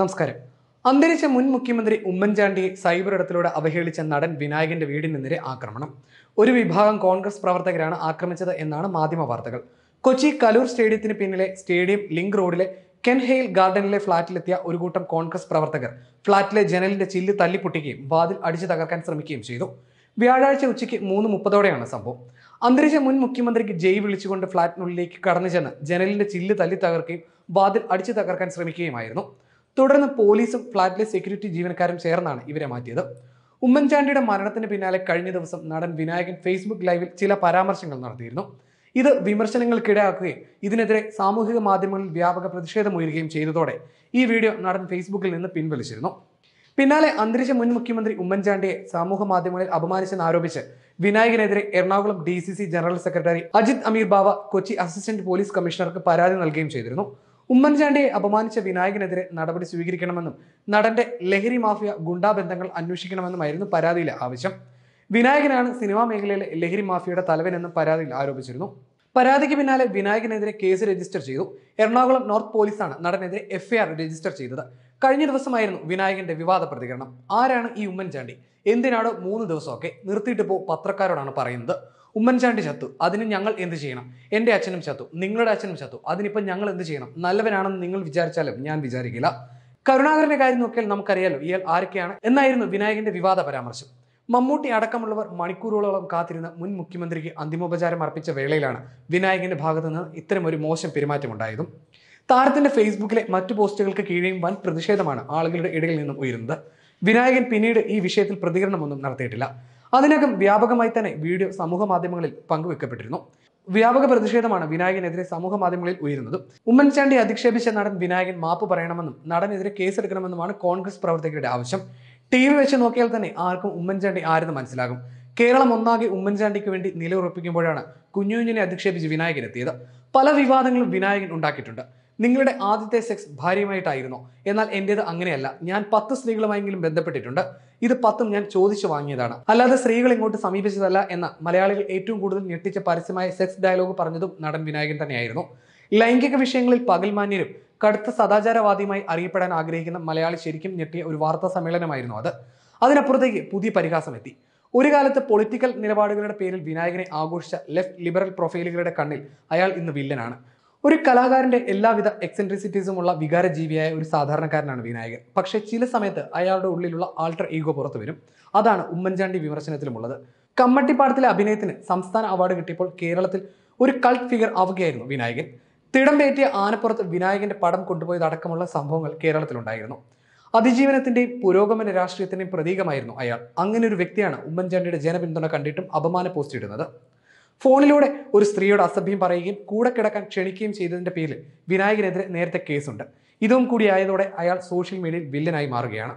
നമസ്കാരം അന്തരിച്ച മുൻ മുഖ്യമന്ത്രി ഉമ്മൻചാണ്ടിയെ സൈബർ ഇടത്തിലൂടെ അവഹേളിച്ച നടൻ വിനായകന്റെ വീടിനെതിരെ ആക്രമണം ഒരു വിഭാഗം കോൺഗ്രസ് പ്രവർത്തകരാണ് ആക്രമിച്ചത് എന്നാണ് മാധ്യമ വാർത്തകൾ കൊച്ചി കലൂർ സ്റ്റേഡിയത്തിന് പിന്നിലെ സ്റ്റേഡിയം ലിങ്ക് റോഡിലെ കെൻഹെയിൽ ഗാർഡനിലെ ഫ്ളാറ്റിലെത്തിയ ഒരു കൂട്ടം കോൺഗ്രസ് പ്രവർത്തകർ ഫ്ളാറ്റിലെ ജനലിന്റെ ചില്ല് തല്ലിപ്പൊട്ടിക്കുകയും വാതിൽ അടിച്ചു തകർക്കാൻ ശ്രമിക്കുകയും ചെയ്തു വ്യാഴാഴ്ച ഉച്ചയ്ക്ക് മൂന്ന് മുപ്പതോടെയാണ് സംഭവം അന്തരിച്ച മുൻ മുഖ്യമന്ത്രിക്ക് ജയ് വിളിച്ചുകൊണ്ട് ഫ്ളാറ്റിനുള്ളിലേക്ക് കടന്നു ചെന്ന് ജനലിന്റെ ചില്ല് തല്ലി തകർക്കുകയും വാതിൽ അടിച്ചു തകർക്കാൻ ശ്രമിക്കുകയുമായിരുന്നു തുടർന്ന് പോലീസും ഫ്ളാറ്റിലെ സെക്യൂരിറ്റി ജീവനക്കാരും ചേർന്നാണ് ഇവരെ മാറ്റിയത് ഉമ്മൻചാണ്ടിയുടെ മരണത്തിന് പിന്നാലെ കഴിഞ്ഞ ദിവസം നടൻ വിനായകൻ ഫേസ്ബുക്ക് ലൈവിൽ ചില പരാമർശങ്ങൾ നടത്തിയിരുന്നു ഇത് വിമർശനങ്ങൾക്കിടയാക്കുകയും ഇതിനെതിരെ സാമൂഹിക മാധ്യമങ്ങളിൽ വ്യാപക പ്രതിഷേധമുയരുകയും ചെയ്തതോടെ ഈ വീഡിയോ നടൻ ഫേസ്ബുക്കിൽ നിന്ന് പിൻവലിച്ചിരുന്നു പിന്നാലെ അന്തരിച്ച മുൻ മുഖ്യമന്ത്രി ഉമ്മൻചാണ്ടിയെ സമൂഹ മാധ്യമങ്ങളിൽ അപമാനിച്ചെന്ന് ആരോപിച്ച് വിനായകനെതിരെ Ernakulam D general secretary Ajith Ameer Bava Kochi assistant police കമ്മീഷണർക്ക് പരാതി നൽകുകയും ചെയ്തിരുന്നു ഉമ്മൻചാണ്ടിയെ അപമാനിച്ച വിനായകനെതിരെ നടപടി സ്വീകരിക്കണമെന്നും നടന്റെ ലഹരി മാഫിയ ഗുണ്ടാ ബന്ധങ്ങൾ അന്വേഷിക്കണമെന്നുമായിരുന്നു പരാതിയിലെ ആവശ്യം വിനായകനാണ് സിനിമാ മേഖലയിലെ ലഹരി മാഫിയയുടെ തലവനെന്നും പരാതിയിൽ ആരോപിച്ചിരുന്നു പരാതിക്ക് പിന്നാലെ വിനായകനെതിരെ കേസ് രജിസ്റ്റർ ചെയ്തു എറണാകുളം നോർത്ത് പോലീസാണ് നടനെതിരെ എഫ്ഐആർ രജിസ്റ്റർ ചെയ്തത് കഴിഞ്ഞ ദിവസമായിരുന്നു വിനായകന്റെ വിവാദ പ്രതികരണം ആരാണ് ഈ ഉമ്മൻചാണ്ടി എന്തിനാണോ മൂന്ന് ദിവസമൊക്കെ നിർത്തിയിട്ട് പോ പത്രക്കാരോടാണ് പറയുന്നത് ഉമ്മൻചാണ്ടി ചത്തു അതിന് ഞങ്ങൾ എന്ത് ചെയ്യണം എൻ്റെ അച്ഛനും ചത്തു നിങ്ങളുടെ അച്ഛനും ചത്തു അതിനിപ്പോൾ ഞങ്ങൾ എന്ത് ചെയ്യണം നല്ലവനാണെന്ന് നിങ്ങൾ വിചാരിച്ചാലും ഞാൻ വിചാരിക്കില്ല കരുണാകരൻ്റെ കാര്യം നോക്കിയാൽ നമുക്കറിയാലോ ഇയാൾ ആരൊക്കെയാണ് എന്നായിരുന്നു വിനായകന്റെ വിവാദ പരാമർശം മമ്മൂട്ടി അടക്കമുള്ളവർ മണിക്കൂറുകളോളം കാത്തിരുന്ന മുൻ മുഖ്യമന്ത്രിക്ക് അന്തിമോപചാരം അർപ്പിച്ച വേളയിലാണ് വിനായകന്റെ ഭാഗത്തുനിന്ന് ഇത്തരം ഒരു മോശം പെരുമാറ്റമുണ്ടായതും താരത്തിന്റെ ഫേസ്ബുക്കിലെ മറ്റു പോസ്റ്റുകൾക്ക് കീഴെയും വൻ പ്രതിഷേധമാണ് ആളുകളുടെ ഇടയിൽ നിന്നും ഉയരുന്നത് വിനായകൻ പിന്നീട് ഈ വിഷയത്തിൽ പ്രതികരണമൊന്നും നടത്തിയിട്ടില്ല അതിനകം വ്യാപകമായി തന്നെ വീഡിയോ സമൂഹ മാധ്യമങ്ങളിൽ പങ്കുവെക്കപ്പെട്ടിരുന്നു വ്യാപക പ്രതിഷേധമാണ് വിനായകനെതിരെ സമൂഹ മാധ്യമങ്ങളിൽ ഉയരുന്നത് ഉമ്മൻചാണ്ടി അധിക്ഷേപിച്ച നടൻ വിനായകൻ മാപ്പ് പറയണമെന്നും നടനെതിരെ കേസെടുക്കണമെന്നുമാണ് കോൺഗ്രസ് പ്രവർത്തകരുടെ ആവശ്യം ടി വി വെച്ച് നോക്കിയാൽ തന്നെ ആർക്കും ഉമ്മൻചാണ്ടി ആരെന്ന് മനസ്സിലാകും കേരളം ഒന്നാകെ ഉമ്മൻചാണ്ടിക്ക് വേണ്ടി നിലയുറപ്പിക്കുമ്പോഴാണ് കുഞ്ഞുകുഞ്ഞിനെ അധിക്ഷേപിച്ച് വിനായകൻ എത്തിയത് പല വിവാദങ്ങളും വിനായകൻ ഉണ്ടാക്കിയിട്ടുണ്ട് നിങ്ങളുടെ ആദ്യത്തെ സെക്സ് ഭാര്യയുമായിട്ടായിരുന്നു എന്നാൽ എൻ്റേത് അങ്ങനെയല്ല ഞാൻ പത്ത് സ്ത്രീകളുമായെങ്കിലും ബന്ധപ്പെട്ടിട്ടുണ്ട് ഇത് പത്തും ഞാൻ ചോദിച്ചു വാങ്ങിയതാണ് അല്ലാതെ സ്ത്രീകൾ ഇങ്ങോട്ട് സമീപിച്ചതല്ല എന്ന മലയാളികൾ ഏറ്റവും കൂടുതൽ ഞെട്ടിച്ച പരസ്യമായ സെക്സ് ഡയലോഗ് പറഞ്ഞതും നടൻ വിനായകൻ തന്നെയായിരുന്നു ലൈംഗിക വിഷയങ്ങളിൽ പകൽമാന്യരും കടുത്ത സദാചാരവാദിയുമായി അറിയപ്പെടാൻ ആഗ്രഹിക്കുന്ന മലയാളി ശരിക്കും ഞെട്ടിയ ഒരു വാർത്താ സമ്മേളനമായിരുന്നു അത് അതിനപ്പുറത്തേക്ക് പുതിയ പരിഹാസം എത്തി ഒരു കാലത്ത് പൊളിറ്റിക്കൽ നിലപാടുകളുടെ പേരിൽ വിനായകനെ ആഘോഷിച്ച ലെഫ്റ്റ് ലിബറൽ പ്രൊഫൈലുകളുടെ കണ്ണിൽ അയാൾ ഇന്ന് വില്ലനാണ് ഒരു കലാകാരന്റെ എല്ലാവിധ എക്സെൻട്രിസിറ്റീസുമുള്ള വികാരജീവിയായ ഒരു സാധാരണക്കാരനാണ് വിനായകൻ പക്ഷേ ചില സമയത്ത് അയാളുടെ ഉള്ളിലുള്ള ആൾട്ടർ ഈഗോ പുറത്തു വരും അതാണ് ഉമ്മൻചാണ്ടി വിമർശനത്തിലുമുള്ളത് കമ്മട്ടിപ്പാടത്തിലെ അഭിനയത്തിന് സംസ്ഥാന അവാർഡ് കിട്ടിയപ്പോൾ കേരളത്തിൽ ഒരു കൾട്ട് ഫിഗർ ആവുകയായിരുന്നു വിനായകൻ പേറ്റിയ ആനപ്പുറത്ത് വിനായകന്റെ പടം കൊണ്ടുപോയതടക്കമുള്ള സംഭവങ്ങൾ കേരളത്തിലുണ്ടായിരുന്നു അതിജീവനത്തിന്റെയും പുരോഗമന രാഷ്ട്രീയത്തിന്റെയും പ്രതീകമായിരുന്നു അയാൾ അങ്ങനെ ഒരു വ്യക്തിയാണ് ഉമ്മൻചാണ്ടിയുടെ ജനപിന്തുണ കണ്ടിട്ടും അപമാന പോസ്റ്റ് ഇടുന്നത് ഫോണിലൂടെ ഒരു സ്ത്രീയോട് അസഭ്യം പറയുകയും കൂടെ കിടക്കാൻ ക്ഷണിക്കുകയും ചെയ്തതിന്റെ പേരിൽ വിനായകനെതിരെ നേരത്തെ കേസുണ്ട് ഇതും കൂടി ആയതോടെ അയാൾ സോഷ്യൽ മീഡിയയിൽ വില്ലനായി മാറുകയാണ്